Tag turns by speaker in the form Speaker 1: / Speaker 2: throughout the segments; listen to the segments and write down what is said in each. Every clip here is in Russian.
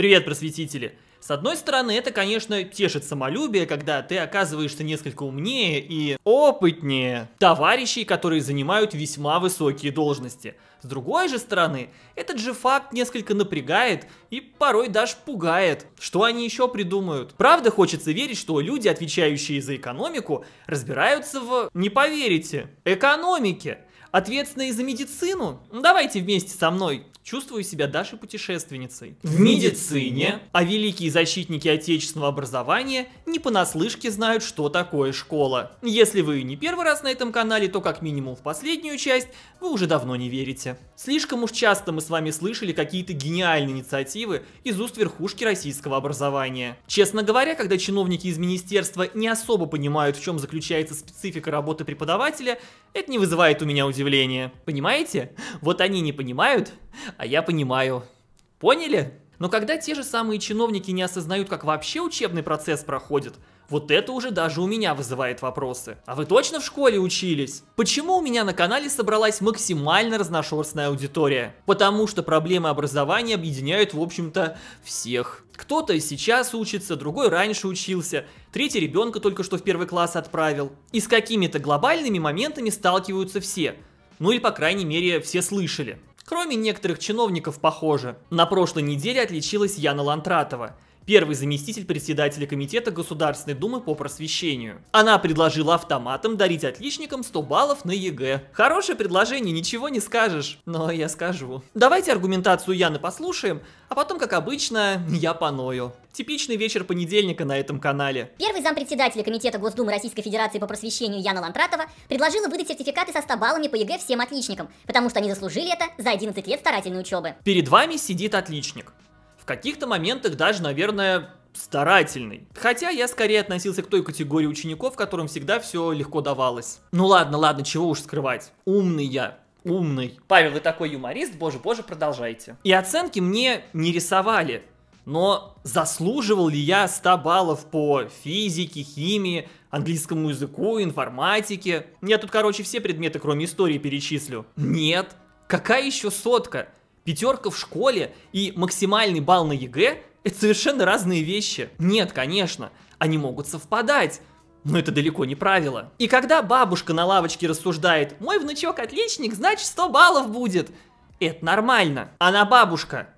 Speaker 1: Привет, просветители! С одной стороны, это, конечно, тешит самолюбие, когда ты оказываешься несколько умнее и опытнее товарищей, которые занимают весьма высокие должности. С другой же стороны, этот же факт несколько напрягает и порой даже пугает. Что они еще придумают? Правда, хочется верить, что люди, отвечающие за экономику, разбираются в, не поверите, экономике. Ответственные за медицину? Ну, давайте вместе со мной. Чувствую себя Дашей путешественницей. В медицине? А великие защитники отечественного образования не понаслышке знают, что такое школа. Если вы не первый раз на этом канале, то как минимум в последнюю часть вы уже давно не верите. Слишком уж часто мы с вами слышали какие-то гениальные инициативы из уст верхушки российского образования. Честно говоря, когда чиновники из министерства не особо понимают, в чем заключается специфика работы преподавателя, это не вызывает у меня удивления удивление. Понимаете? Вот они не понимают, а я понимаю. Поняли? Но когда те же самые чиновники не осознают, как вообще учебный процесс проходит, вот это уже даже у меня вызывает вопросы. А вы точно в школе учились? Почему у меня на канале собралась максимально разношерстная аудитория? Потому что проблемы образования объединяют, в общем-то, всех. Кто-то сейчас учится, другой раньше учился, третий ребенка только что в первый класс отправил. И с какими-то глобальными моментами сталкиваются все – ну или, по крайней мере, все слышали. Кроме некоторых чиновников, похоже. На прошлой неделе отличилась Яна Лантратова, первый заместитель председателя Комитета Государственной Думы по просвещению. Она предложила автоматом дарить отличникам 100 баллов на ЕГЭ. Хорошее предложение, ничего не скажешь. Но я скажу. Давайте аргументацию Яны послушаем, а потом, как обычно, я поною. Типичный вечер понедельника на этом канале.
Speaker 2: Первый зампредседателя Комитета Госдумы Российской Федерации по просвещению Яна Лантратова предложила выдать сертификаты со 100 баллами по ЕГЭ всем отличникам, потому что они заслужили это за 11 лет старательной учебы.
Speaker 1: Перед вами сидит отличник. В каких-то моментах даже, наверное, старательный. Хотя я скорее относился к той категории учеников, которым всегда все легко давалось. Ну ладно, ладно, чего уж скрывать. Умный я, умный. Павел, вы такой юморист, боже-боже, продолжайте. И оценки мне не рисовали но заслуживал ли я 100 баллов по физике, химии, английскому языку, информатике? Я тут, короче, все предметы, кроме истории, перечислю. Нет. Какая еще сотка? Пятерка в школе и максимальный балл на ЕГЭ – это совершенно разные вещи. Нет, конечно, они могут совпадать, но это далеко не правило. И когда бабушка на лавочке рассуждает «Мой внучок отличник, значит 100 баллов будет», это нормально. Она а бабушка,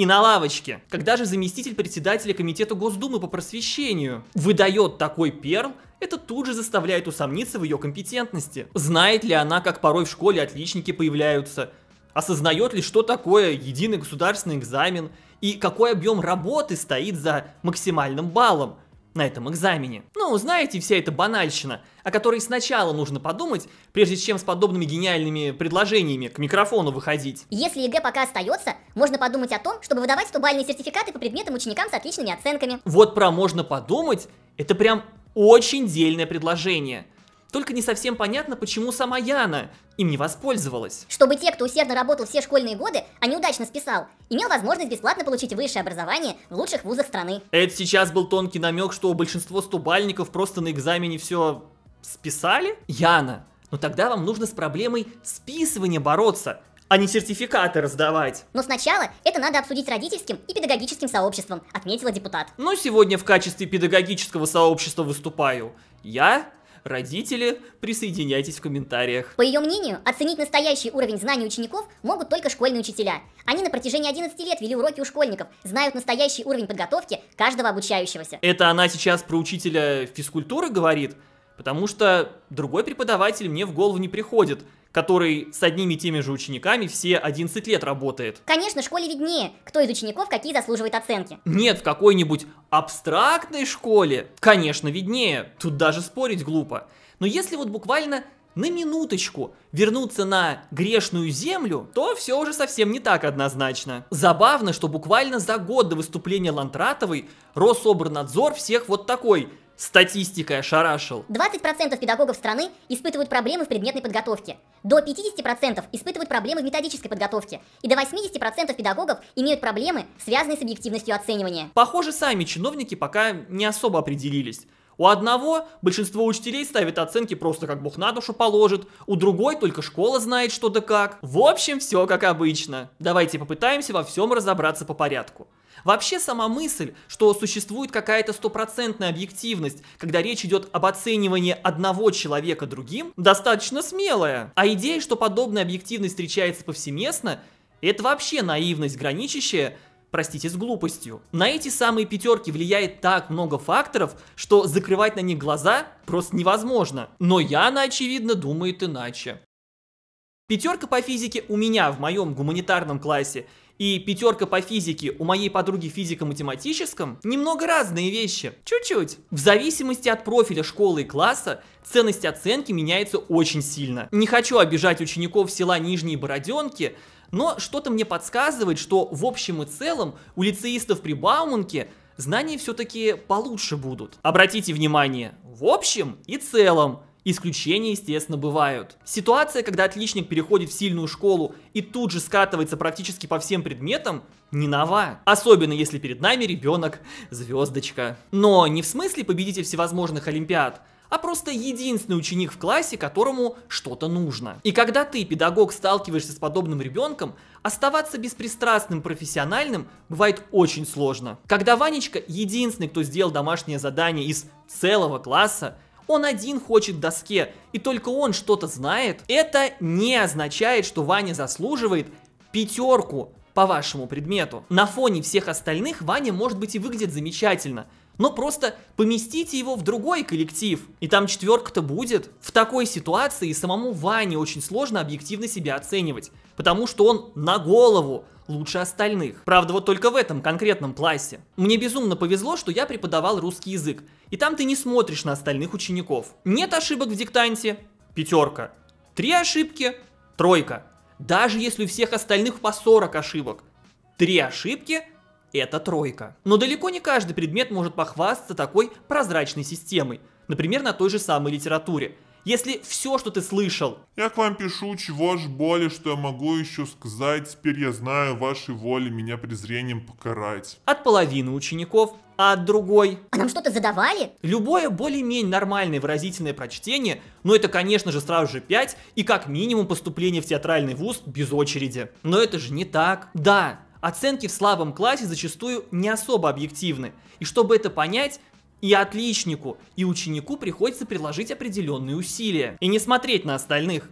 Speaker 1: и на лавочке. Когда же заместитель председателя Комитета Госдумы по просвещению выдает такой перл, это тут же заставляет усомниться в ее компетентности. Знает ли она, как порой в школе отличники появляются? Осознает ли, что такое единый государственный экзамен? И какой объем работы стоит за максимальным баллом? на этом экзамене. Ну, знаете, вся эта банальщина, о которой сначала нужно подумать, прежде чем с подобными гениальными предложениями к микрофону выходить.
Speaker 2: Если ЕГЭ пока остается, можно подумать о том, чтобы выдавать стубальные сертификаты по предметам ученикам с отличными оценками.
Speaker 1: Вот про «можно подумать» — это прям очень дельное предложение – только не совсем понятно, почему сама Яна им не воспользовалась.
Speaker 2: Чтобы те, кто усердно работал все школьные годы, а неудачно списал, имел возможность бесплатно получить высшее образование в лучших вузах страны.
Speaker 1: Это сейчас был тонкий намек, что большинство стубальников просто на экзамене все списали? Яна, но ну тогда вам нужно с проблемой списывания бороться, а не сертификаты раздавать.
Speaker 2: Но сначала это надо обсудить с родительским и педагогическим сообществом, отметила депутат.
Speaker 1: Ну сегодня в качестве педагогического сообщества выступаю. Я Родители, присоединяйтесь в комментариях.
Speaker 2: По ее мнению, оценить настоящий уровень знаний учеников могут только школьные учителя. Они на протяжении 11 лет вели уроки у школьников, знают настоящий уровень подготовки каждого обучающегося.
Speaker 1: Это она сейчас про учителя физкультуры говорит? Потому что другой преподаватель мне в голову не приходит, который с одними и теми же учениками все 11 лет работает.
Speaker 2: Конечно, в школе виднее, кто из учеников какие заслуживает оценки.
Speaker 1: Нет, в какой-нибудь абстрактной школе, конечно, виднее. Тут даже спорить глупо. Но если вот буквально на минуточку вернуться на грешную землю, то все уже совсем не так однозначно. Забавно, что буквально за год до выступления Лантратовой Рособорнадзор всех вот такой – статистикой ошарашил.
Speaker 2: 20% педагогов страны испытывают проблемы в предметной подготовке. До 50% испытывают проблемы в методической подготовке. И до 80% педагогов имеют проблемы, связанные с объективностью оценивания.
Speaker 1: Похоже, сами чиновники пока не особо определились. У одного большинство учителей ставит оценки просто как бог на душу положит, у другой только школа знает что да как. В общем, все как обычно. Давайте попытаемся во всем разобраться по порядку. Вообще сама мысль, что существует какая-то стопроцентная объективность, когда речь идет об оценивании одного человека другим, достаточно смелая. А идея, что подобная объективность встречается повсеместно, это вообще наивность, граничащая простите, с глупостью. На эти самые пятерки влияет так много факторов, что закрывать на них глаза просто невозможно. Но Яна, очевидно, думает иначе. Пятерка по физике у меня в моем гуманитарном классе и пятерка по физике у моей подруги физико-математическом немного разные вещи. Чуть-чуть. В зависимости от профиля школы и класса ценность оценки меняется очень сильно. Не хочу обижать учеников села Нижние Бороденки, но что-то мне подсказывает, что в общем и целом у лицеистов при Бауманке знания все-таки получше будут. Обратите внимание, в общем и целом. Исключения, естественно, бывают. Ситуация, когда отличник переходит в сильную школу и тут же скатывается практически по всем предметам, не нова. Особенно, если перед нами ребенок звездочка. Но не в смысле победитель всевозможных олимпиад, а просто единственный ученик в классе, которому что-то нужно. И когда ты, педагог, сталкиваешься с подобным ребенком, оставаться беспристрастным профессиональным бывает очень сложно. Когда Ванечка единственный, кто сделал домашнее задание из целого класса, он один хочет доске, и только он что-то знает, это не означает, что Ваня заслуживает пятерку по вашему предмету. На фоне всех остальных Ваня, может быть, и выглядит замечательно – но просто поместите его в другой коллектив, и там четверка-то будет. В такой ситуации самому Ване очень сложно объективно себя оценивать, потому что он на голову лучше остальных. Правда, вот только в этом конкретном классе. Мне безумно повезло, что я преподавал русский язык, и там ты не смотришь на остальных учеников. Нет ошибок в диктанте – пятерка. Три ошибки – тройка. Даже если у всех остальных по 40 ошибок. Три ошибки это тройка. Но далеко не каждый предмет может похвастаться такой прозрачной системой. Например, на той же самой литературе. Если все, что ты слышал... Я к вам пишу, чего ж более, что я могу еще сказать, теперь я знаю вашей воли меня презрением покарать. От половины учеников, а от другой...
Speaker 2: А нам что-то задавали?
Speaker 1: Любое более-менее нормальное выразительное прочтение, но ну это, конечно же, сразу же 5 и как минимум поступление в театральный вуз без очереди. Но это же не так. Да, Оценки в слабом классе зачастую не особо объективны, и чтобы это понять, и отличнику, и ученику приходится приложить определенные усилия и не смотреть на остальных.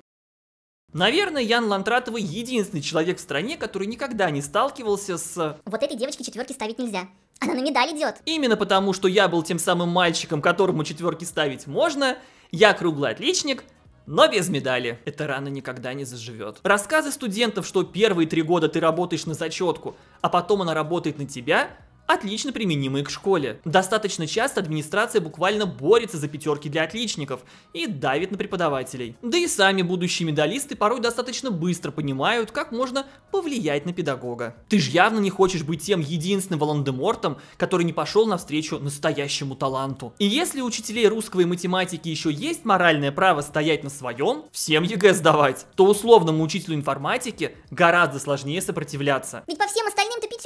Speaker 1: Наверное, Ян Лантратова единственный человек в стране, который никогда не сталкивался с...
Speaker 2: Вот этой девочке четверки ставить нельзя.
Speaker 1: Она на медаль идет. Именно потому, что я был тем самым мальчиком, которому четверки ставить можно, я круглый отличник, но без медали. Эта рана никогда не заживет. Рассказы студентов, что первые три года ты работаешь на зачетку, а потом она работает на тебя – отлично применимые к школе. Достаточно часто администрация буквально борется за пятерки для отличников и давит на преподавателей. Да и сами будущие медалисты порой достаточно быстро понимают, как можно повлиять на педагога. Ты же явно не хочешь быть тем единственным Волан-де-Мортом, который не пошел навстречу настоящему таланту. И если у учителей русского и математики еще есть моральное право стоять на своем, всем ЕГЭ сдавать, то условному учителю информатики гораздо сложнее сопротивляться.
Speaker 2: Ведь по всем остальным-то пятерки.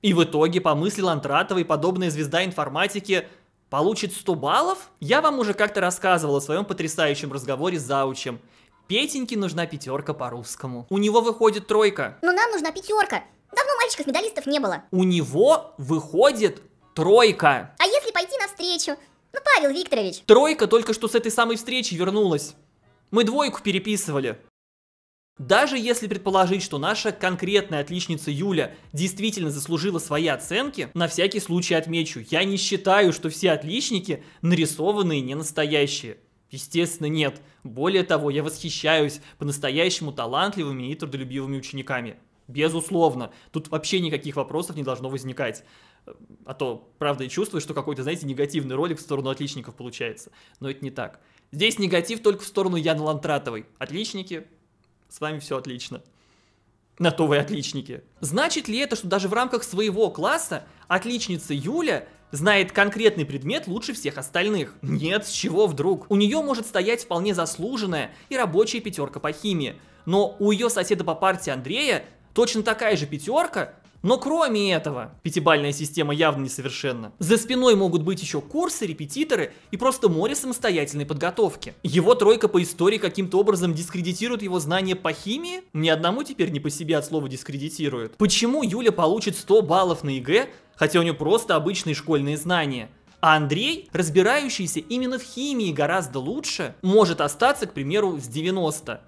Speaker 1: И в итоге, по мысли Филантратова и подобная звезда информатики получит 100 баллов? Я вам уже как-то рассказывал о своем потрясающем разговоре с Заучем. Петеньке нужна пятерка по-русскому. У него выходит тройка.
Speaker 2: Но ну, нам нужна пятерка. Давно мальчиков-медалистов не было.
Speaker 1: У него выходит тройка.
Speaker 2: А если пойти навстречу? Ну, Павел Викторович.
Speaker 1: Тройка только что с этой самой встречи вернулась. Мы двойку переписывали. Даже если предположить, что наша конкретная отличница Юля действительно заслужила свои оценки, на всякий случай отмечу, я не считаю, что все отличники нарисованные не настоящие. Естественно, нет. Более того, я восхищаюсь по-настоящему талантливыми и трудолюбивыми учениками. Безусловно. Тут вообще никаких вопросов не должно возникать. А то, правда, и чувствуешь, что какой-то, знаете, негативный ролик в сторону отличников получается. Но это не так. Здесь негатив только в сторону Яны Лантратовой. Отличники с вами все отлично. На то вы отличники. Значит ли это, что даже в рамках своего класса отличница Юля знает конкретный предмет лучше всех остальных. Нет, с чего вдруг. У нее может стоять вполне заслуженная и рабочая пятерка по химии. Но у ее соседа по партии Андрея точно такая же пятерка, но кроме этого, пятибальная система явно несовершенна. За спиной могут быть еще курсы, репетиторы и просто море самостоятельной подготовки. Его тройка по истории каким-то образом дискредитирует его знания по химии? Ни одному теперь не по себе от слова дискредитирует. Почему Юля получит 100 баллов на ЕГЭ, хотя у нее просто обычные школьные знания? А Андрей, разбирающийся именно в химии гораздо лучше, может остаться, к примеру, с 90.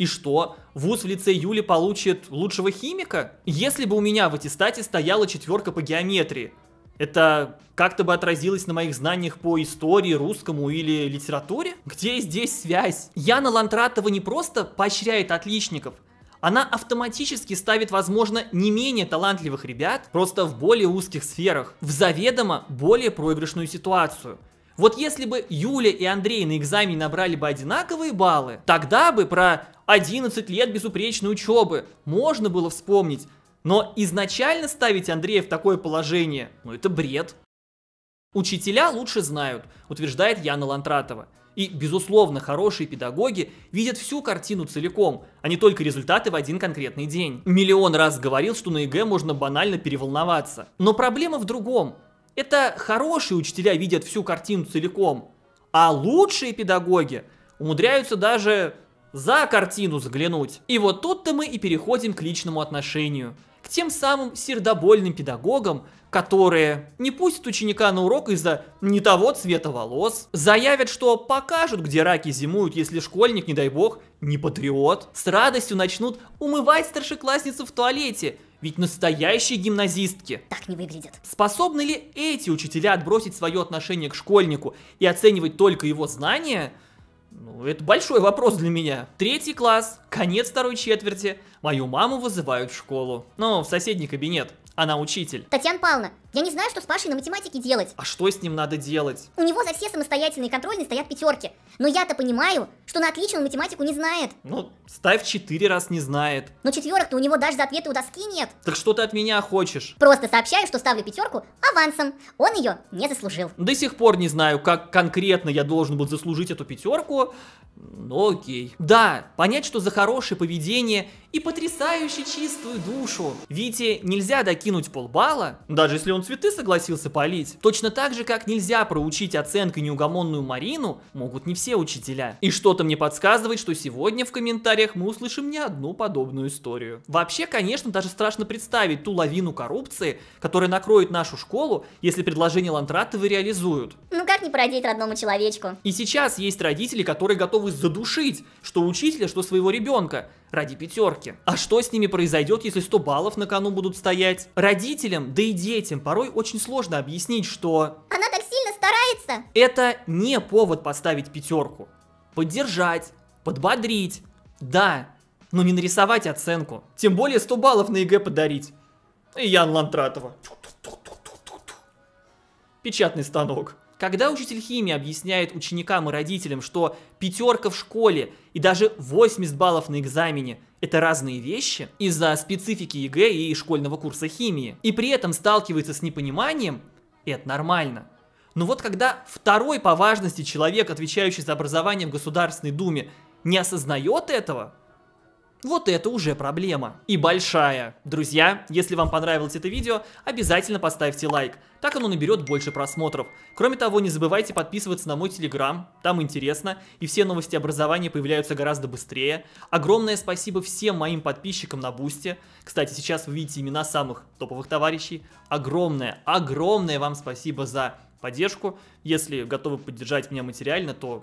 Speaker 1: И что? Вуз в лице Юли получит лучшего химика? Если бы у меня в аттестате стояла четверка по геометрии, это как-то бы отразилось на моих знаниях по истории, русскому или литературе? Где здесь связь? Яна Лантратова не просто поощряет отличников, она автоматически ставит, возможно, не менее талантливых ребят, просто в более узких сферах, в заведомо более проигрышную ситуацию – вот если бы Юля и Андрей на экзамене набрали бы одинаковые баллы, тогда бы про 11 лет безупречной учебы можно было вспомнить. Но изначально ставить Андрея в такое положение, ну это бред. Учителя лучше знают, утверждает Яна Лантратова. И, безусловно, хорошие педагоги видят всю картину целиком, а не только результаты в один конкретный день. Миллион раз говорил, что на ЕГЭ можно банально переволноваться. Но проблема в другом. Это хорошие учителя видят всю картину целиком, а лучшие педагоги умудряются даже за картину заглянуть. И вот тут-то мы и переходим к личному отношению, к тем самым сердобольным педагогам, которые не пустят ученика на урок из-за не того цвета волос, заявят, что покажут, где раки зимуют, если школьник, не дай бог, не патриот, с радостью начнут умывать старшеклассницу в туалете – ведь настоящие гимназистки так не выглядят. Способны ли эти учителя отбросить свое отношение к школьнику и оценивать только его знания? Ну, это большой вопрос для меня. Третий класс, конец второй четверти. Мою маму вызывают в школу. Ну, в соседний кабинет. Она учитель.
Speaker 2: Татьяна Павловна, я не знаю, что с Пашей на математике делать. А
Speaker 1: что с ним надо делать?
Speaker 2: У него за все самостоятельные контрольные стоят пятерки. Но я-то понимаю, что на отличную математику не знает.
Speaker 1: Ну, ставь четыре раз не знает.
Speaker 2: Но четверок-то у него даже за ответы у доски нет.
Speaker 1: Так что ты от меня хочешь?
Speaker 2: Просто сообщаю, что ставлю пятерку авансом. Он ее не заслужил.
Speaker 1: До сих пор не знаю, как конкретно я должен был заслужить эту пятерку. Но окей. Да, понять, что за хорошее поведение и потрясающе чистую душу. Вите нельзя докинуть полбала, даже если он он цветы согласился полить. Точно так же, как нельзя проучить оценкой неугомонную Марину, могут не все учителя. И что-то мне подсказывает, что сегодня в комментариях мы услышим не одну подобную историю. Вообще, конечно, даже страшно представить ту лавину коррупции, которая накроет нашу школу, если предложение Лантратовы реализуют.
Speaker 2: Ну как не породить родному человечку?
Speaker 1: И сейчас есть родители, которые готовы задушить, что учителя, что своего ребенка, ради пятерки. А что с ними произойдет, если 100 баллов на кону будут стоять? Родителям, да и детям порой очень сложно объяснить, что... Она так сильно старается! Это не повод поставить пятерку. Поддержать, подбодрить, да, но не нарисовать оценку. Тем более 100 баллов на ЕГЭ подарить. И Ян Лантратова. Печатный станок. Когда учитель химии объясняет ученикам и родителям, что пятерка в школе и даже 80 баллов на экзамене – это разные вещи из-за специфики ЕГЭ и школьного курса химии, и при этом сталкивается с непониманием, это нормально. Но вот когда второй по важности человек, отвечающий за образование в Государственной Думе, не осознает этого, вот это уже проблема. И большая. Друзья, если вам понравилось это видео, обязательно поставьте лайк. Так оно наберет больше просмотров. Кроме того, не забывайте подписываться на мой телеграм, там интересно, и все новости образования появляются гораздо быстрее. Огромное спасибо всем моим подписчикам на Бусте. Кстати, сейчас вы видите имена самых топовых товарищей. Огромное, огромное вам спасибо за поддержку. Если готовы поддержать меня материально, то